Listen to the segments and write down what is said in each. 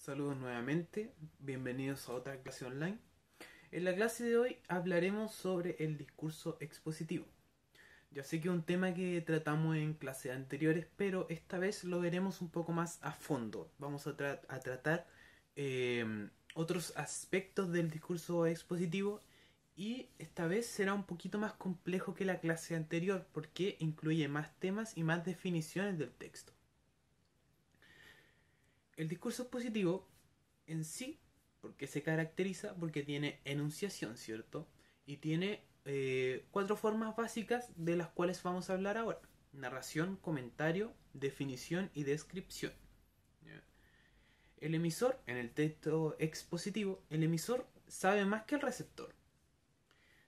Saludos nuevamente, bienvenidos a otra clase online. En la clase de hoy hablaremos sobre el discurso expositivo. Ya sé que es un tema que tratamos en clases anteriores, pero esta vez lo veremos un poco más a fondo. Vamos a, tratar em, otros aspectos del discurso expositivo y esta vez será un poquito más complejo que la clase anterior porque incluye más temas y más definiciones del texto el discurso expositivo en sí, porque se caracteriza porque tiene enunciación, ¿cierto? Y tiene eh, cuatro formas básicas de las cuales vamos a hablar ahora. Narración, comentario, definición y descripción. El emisor, en el texto expositivo, el emisor sabe más que el receptor.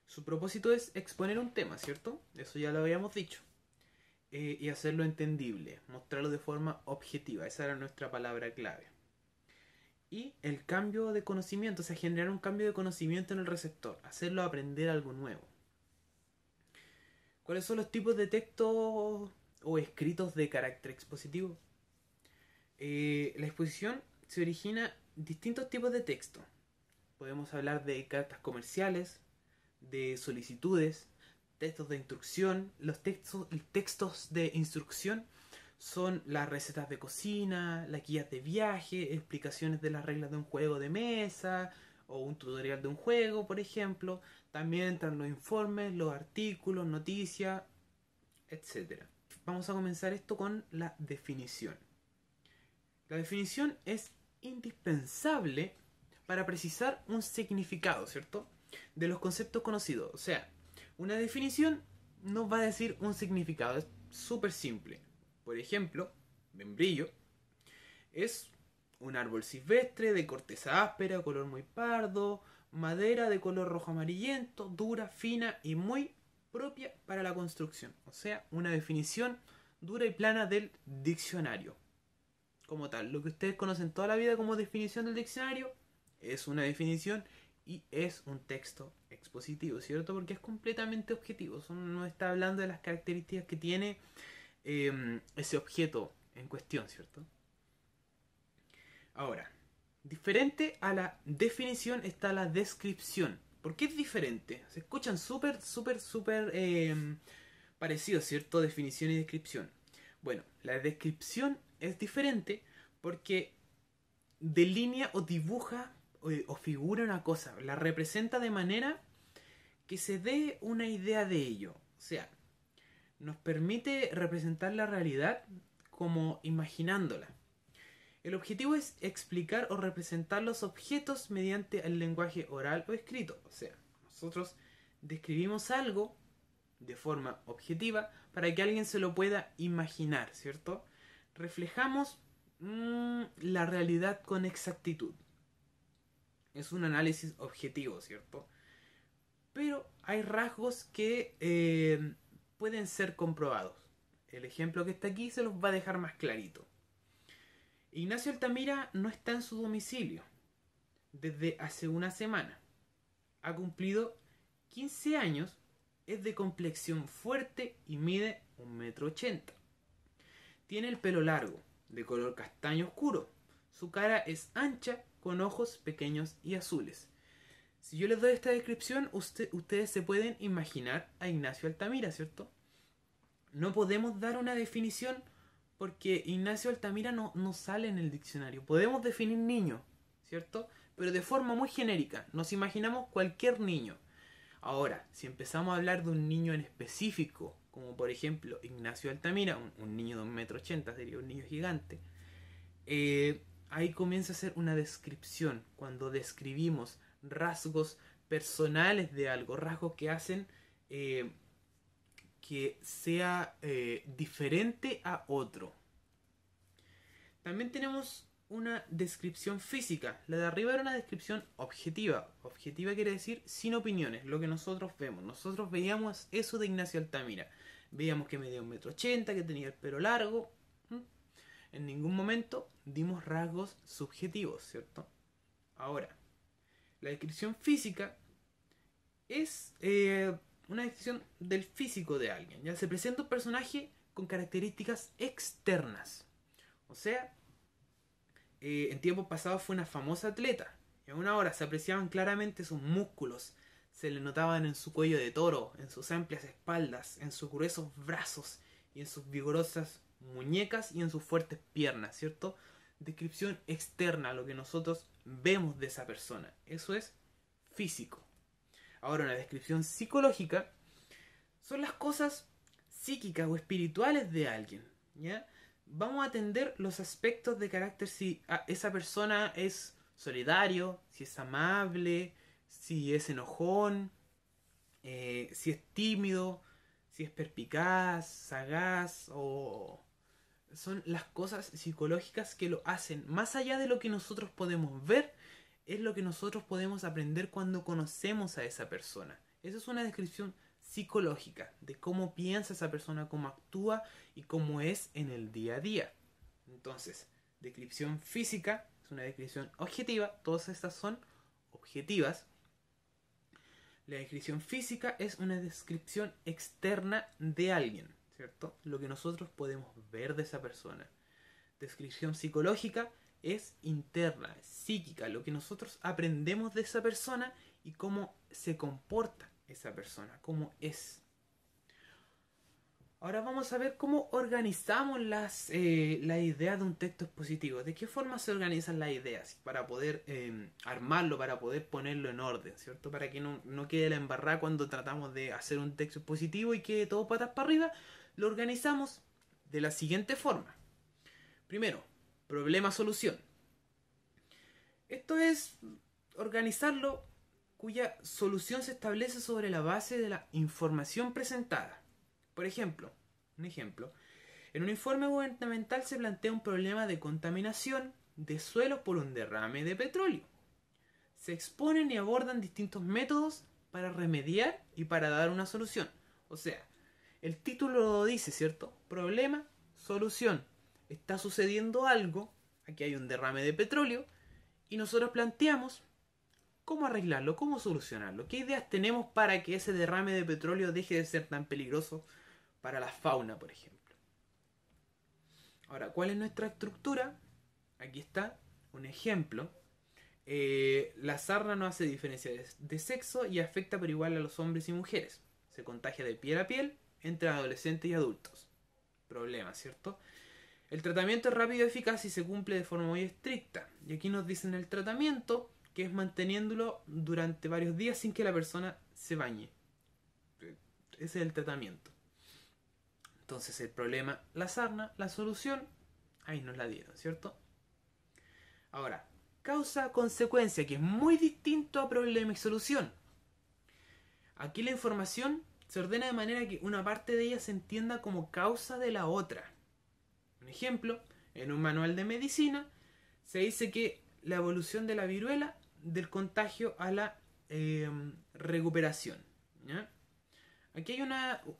Su propósito es exponer un tema, ¿cierto? Eso ya lo habíamos dicho. Eh, y hacerlo entendible, mostrarlo de forma objetiva, esa era nuestra palabra clave. Y el cambio de conocimiento, o sea, generar un cambio de conocimiento en el receptor, hacerlo aprender algo nuevo. ¿Cuáles son los tipos de textos o escritos de carácter expositivo? Eh, la exposición se origina distintos tipos de texto. Podemos hablar de cartas comerciales, de solicitudes, textos de instrucción. Los textos, textos de instrucción son las recetas de cocina, las guías de viaje, explicaciones de las reglas de un juego de mesa o un tutorial de un juego, por ejemplo. También entran los informes, los artículos, noticias, etc. Vamos a comenzar esto con la definición. La definición es indispensable para precisar un significado, ¿cierto? De los conceptos conocidos. O sea, una definición nos va a decir un significado, es súper simple. Por ejemplo, membrillo es un árbol silvestre de corteza áspera, color muy pardo, madera de color rojo amarillento, dura, fina y muy propia para la construcción. O sea, una definición dura y plana del diccionario. Como tal, lo que ustedes conocen toda la vida como definición del diccionario es una definición y es un texto expositivo, ¿cierto? Porque es completamente objetivo, no está hablando de las características que tiene em, ese objeto en cuestión, ¿cierto? Ahora, diferente a la definición está la descripción. ¿Por qué es diferente? Se escuchan súper, súper, súper em, parecidos, ¿cierto? Definición y descripción. Bueno, la descripción es diferente porque delinea o dibuja o figura una cosa, la representa de manera que se dé una idea de ello. O sea, nos permite representar la realidad como imaginándola. El objetivo es explicar o representar los objetos mediante el lenguaje oral o escrito. O sea, nosotros describimos algo de forma objetiva para que alguien se lo pueda imaginar, ¿cierto? Reflejamos mm, la realidad con exactitud es un análisis objetivo, ¿cierto? Pero hay rasgos que eh, pueden ser comprobados. El ejemplo que está aquí se los va a dejar más clarito. Ignacio Altamira no está en su domicilio desde hace una semana. Ha cumplido 15 años, es de complexión fuerte y mide 1,80 m. Tiene el pelo largo, de color castaño oscuro. Su cara es ancha con ojos pequeños y azules. Si yo les doy esta descripción, ustedes se pueden imaginar a Ignacio Altamira, ¿cierto? No podemos dar una definición porque Ignacio Altamira no, no sale en el diccionario. Podemos definir niño, ¿cierto? Pero de forma muy genérica. Nos imaginamos cualquier niño. Ahora, si empezamos a hablar de un niño en específico, como por ejemplo Ignacio Altamira, un, niño de 1,80m sería un niño gigante, eh, ahí comienza a ser una descripción, cuando describimos rasgos personales de algo, rasgos que hacen eh, que sea eh, diferente a otro. También tenemos una descripción física. La de arriba era una descripción objetiva. Objetiva quiere decir sin opiniones, lo que nosotros vemos. Nosotros veíamos eso de Ignacio Altamira. Veíamos que medía un metro ochenta, que tenía el pelo largo, en ningún momento dimos rasgos subjetivos, ¿cierto? Ahora, la descripción física es eh, una descripción del físico de alguien. Ya se presenta un personaje con características externas. O sea, eh, en tiempos pasados fue una famosa atleta. Y a una hora se apreciaban claramente sus músculos, se le notaban en su cuello de toro, en sus amplias espaldas, en sus gruesos brazos y en sus vigorosas muñecas y en sus fuertes piernas, ¿cierto? Descripción externa, lo que nosotros vemos de esa persona. Eso es físico. Ahora, una descripción psicológica son las cosas psíquicas o espirituales de alguien, ¿ya? Vamos a atender los aspectos de carácter si esa persona es solidario, si es amable, si es enojón, eh, si es tímido, si es perspicaz, sagaz o son las cosas psicológicas que lo hacen. Más allá de lo que nosotros podemos ver, es lo que nosotros podemos aprender cuando conocemos a esa persona. Esa es una descripción psicológica de cómo piensa esa persona, cómo actúa y cómo es en el día a día. Entonces, descripción física es una descripción objetiva, todas estas son objetivas. La descripción física es una descripción externa de alguien. Lo que nosotros podemos ver de esa persona. Descripción psicológica es interna, es psíquica, lo que nosotros aprendemos de esa persona y cómo se comporta esa persona, cómo es. Ahora vamos a ver cómo organizamos las, eh, la idea de un texto expositivo. ¿De qué forma se organizan las ideas para poder em, armarlo, para poder ponerlo en orden, ¿cierto? Para que no, no, quede la embarrada cuando tratamos de hacer un texto expositivo y quede todo patas para arriba, lo organizamos de la siguiente forma. Primero, problema-solución. Esto es organizarlo cuya solución se establece sobre la base de la información presentada. Por ejemplo, un ejemplo, en un informe gubernamental se plantea un problema de contaminación de suelos por un derrame de petróleo. Se exponen y abordan distintos métodos para remediar y para dar una solución. O sea, el título dice, ¿cierto? Problema, solución. Está sucediendo algo, aquí hay un derrame de petróleo, y nosotros planteamos cómo arreglarlo, cómo solucionarlo, qué ideas tenemos para que ese derrame de petróleo deje de ser tan peligroso para la fauna, por ejemplo. Ahora, ¿cuál es nuestra estructura? Aquí está un ejemplo. Eh, la sarna no hace diferencia de sexo y afecta por igual a los hombres y mujeres. Se contagia de piel a piel entre adolescentes y adultos. Problema, ¿cierto? El tratamiento es rápido y eficaz y se cumple de forma muy estricta. Y aquí nos dicen el tratamiento, que es manteniéndolo durante varios días sin que la persona se bañe. Ese es el tratamiento. Entonces el problema, la sarna, la solución, ahí nos la dieron, ¿cierto? Ahora, causa-consecuencia, que es muy distinto a problema y solución. Aquí la información se ordena de manera que una parte de ella se entienda como causa de la otra. Un ejemplo, en un manual de medicina se dice que la evolución de la viruela del contagio a la em, recuperación. Aquí hay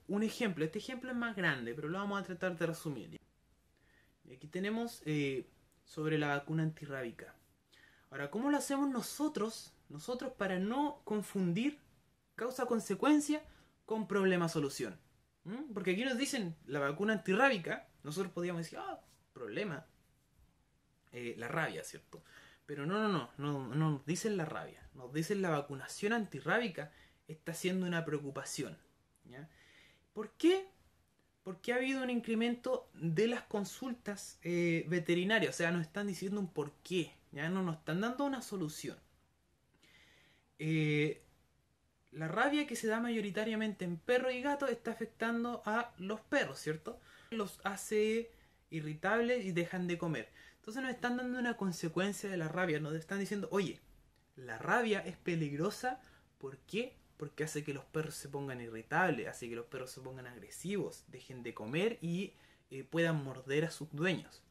un ejemplo, este ejemplo es más grande, pero lo vamos a tratar de resumir. aquí tenemos eh, sobre la vacuna antirrábica. Ahora, ¿cómo lo hacemos nosotros? Nosotros para no confundir causa-consecuencia con problema-solución. ¿Mm? Porque aquí nos dicen la vacuna antirrábica, nosotros podíamos decir, ah, problema. Eh, la rabia, ¿cierto? Pero no, no, no, no, nos dicen la rabia, nos dicen la vacunación antirrábica está siendo una preocupación. ¿ya? ¿Por qué? Porque ha habido un incremento de las consultas eh, veterinarias, o sea, nos están diciendo un por qué, ya no nos están dando una solución. Eh, la rabia que se da mayoritariamente en perro y gato está afectando a los perros, ¿cierto? Los hace irritables y dejan de comer. Entonces nos están dando una consecuencia de la rabia, nos están diciendo, oye, la rabia es peligrosa, ¿por qué? Porque hace que los perros se pongan irritables, hace que los perros se pongan agresivos, dejen de comer y eh, puedan morder a sus dueños.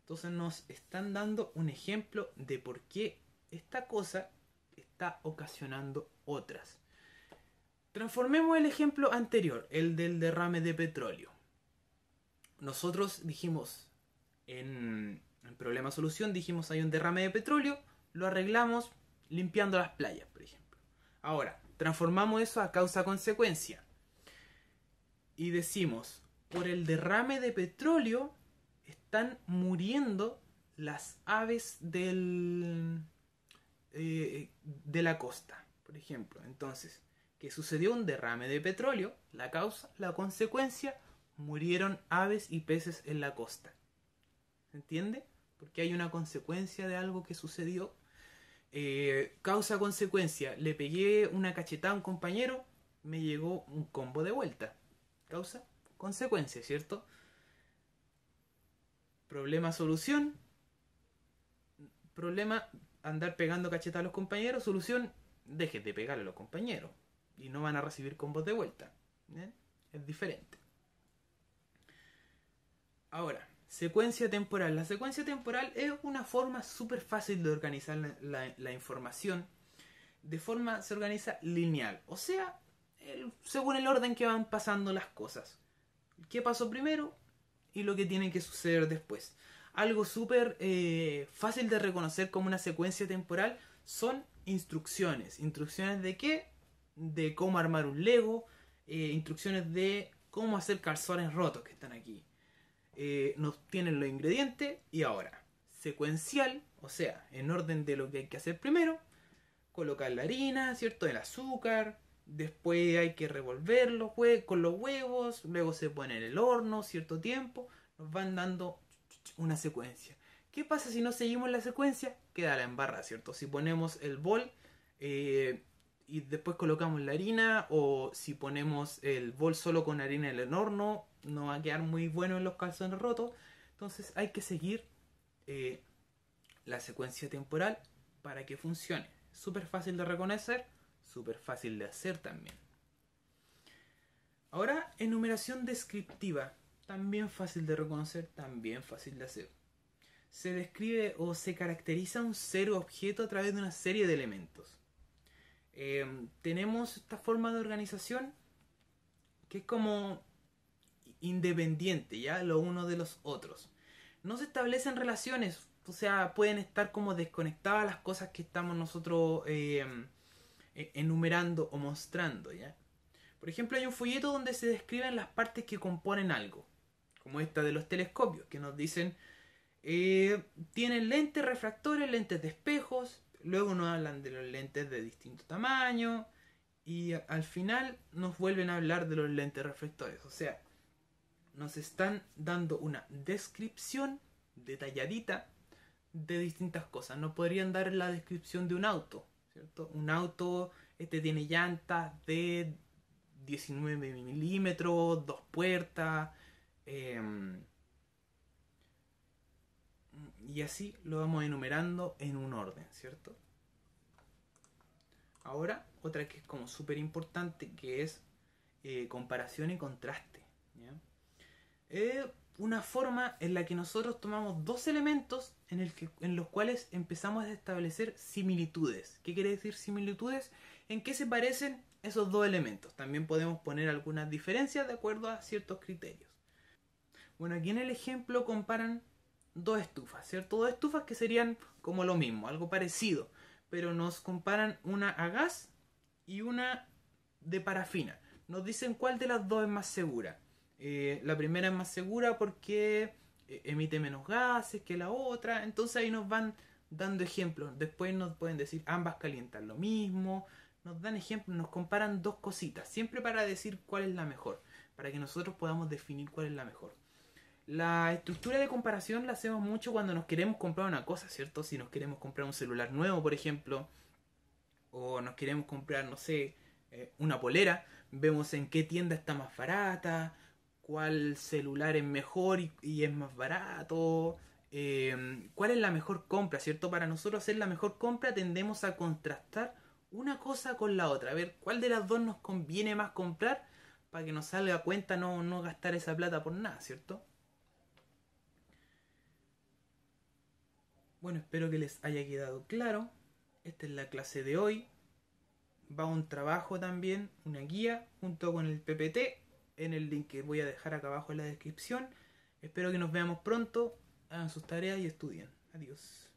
Entonces nos están dando un ejemplo de por qué esta cosa está ocasionando otras. Transformemos el ejemplo anterior, el del derrame de petróleo. Nosotros dijimos en, el problema solución, dijimos hay un derrame de petróleo, lo arreglamos limpiando las playas, por ejemplo. Ahora, transformamos eso a causa-consecuencia. Y decimos, por el derrame de petróleo están muriendo las aves del, eh, de la costa, por ejemplo. Entonces, que sucedió un derrame de petróleo, la causa, la consecuencia, murieron aves y peces en la costa. ¿Se entiende? Porque hay una consecuencia de algo que sucedió. Eh, causa, consecuencia, le pegué una cachetada a un compañero, me llegó un combo de vuelta. Causa, consecuencia, ¿cierto? Problema, solución. Problema, andar pegando cachetada a los compañeros. Solución, dejes de pegar a los compañeros y no van a recibir con voz de vuelta. Es diferente. Ahora, secuencia temporal. La secuencia temporal es una forma súper fácil de organizar la, información. De forma se organiza lineal, o sea, según el orden que van pasando las cosas. ¿Qué pasó primero? Y lo que tiene que suceder después. Algo súper eh, fácil de reconocer como una secuencia temporal son instrucciones. ¿Instrucciones de qué? de cómo armar un Lego, eh, instrucciones de cómo hacer calzones rotos que están aquí. Eh, nos tienen los ingredientes y ahora, secuencial, o sea, en orden de lo que hay que hacer primero, colocar la harina, ¿cierto? El azúcar, después hay que revolverlo, con los huevos, luego se pone en el horno cierto tiempo, nos van dando una secuencia. ¿Qué pasa si no seguimos la secuencia? Queda la embarra, ¿cierto? Si ponemos el bol eh, y después colocamos la harina o si ponemos el bol solo con harina en el horno no va a quedar muy bueno en los calzones rotos entonces hay que seguir eh, la secuencia temporal para que funcione súper fácil de reconocer súper fácil de hacer también ahora enumeración descriptiva también fácil de reconocer también fácil de hacer se describe o se caracteriza un ser o objeto a través de una serie de elementos eh, tenemos esta forma de organización que es como independiente, ¿ya? Lo uno de los otros. No se establecen relaciones, o sea, pueden estar como desconectadas las cosas que estamos nosotros eh, e-, enumerando o mostrando, ¿ya? Por ejemplo, hay un folleto donde se describen las partes que componen algo, como esta de los telescopios, que nos dicen, eh, tienen lentes refractores, lentes de espejos, Luego nos hablan de los lentes de distinto tamaño y al final nos vuelven a hablar de los lentes reflectores. O sea, nos están dando una descripción detalladita de distintas cosas. No podrían dar la descripción de un auto, ¿cierto? Un auto, este tiene llantas de 19 milímetros, dos puertas. Em, y así lo vamos enumerando en un orden, ¿cierto? Ahora, otra que es como súper importante, que es eh, comparación y contraste. ¿ya? una forma en la que nosotros tomamos dos elementos en los cuales empezamos a establecer similitudes. ¿Qué quiere decir similitudes? ¿En qué se parecen esos dos elementos? También podemos poner algunas diferencias de acuerdo a ciertos criterios. Bueno, aquí en el ejemplo comparan dos estufas, ¿cierto? Dos estufas que serían como lo mismo, algo parecido, pero nos comparan una a gas y una de parafina. Nos dicen cuál de las dos es más segura. Eh, la primera es más segura porque eh, emite menos gases que la otra, entonces ahí nos van dando ejemplos. Después nos pueden decir ambas calientan lo mismo, nos dan ejemplos, nos comparan dos cositas, siempre para decir cuál es la mejor, para que nosotros podamos definir cuál es la mejor. La estructura de comparación la hacemos mucho cuando nos queremos comprar una cosa, ¿cierto? Si nos queremos comprar un celular nuevo, por ejemplo, o nos queremos comprar, no sé, eh, una polera, vemos en qué tienda está más barata, cuál celular es mejor y, es más barato, em, cuál es la mejor compra, ¿cierto? Para nosotros hacer la mejor compra tendemos a contrastar una cosa con la otra, a ver cuál de las dos nos conviene más comprar para que nos salga a cuenta no, no gastar esa plata por nada, ¿cierto? Bueno, espero que les haya quedado claro. Esta es la clase de hoy. Va un trabajo también, una guía, junto con el PPT, en el link que voy a dejar acá abajo en la descripción. Espero que nos veamos pronto. Hagan sus tareas y estudien. Adiós.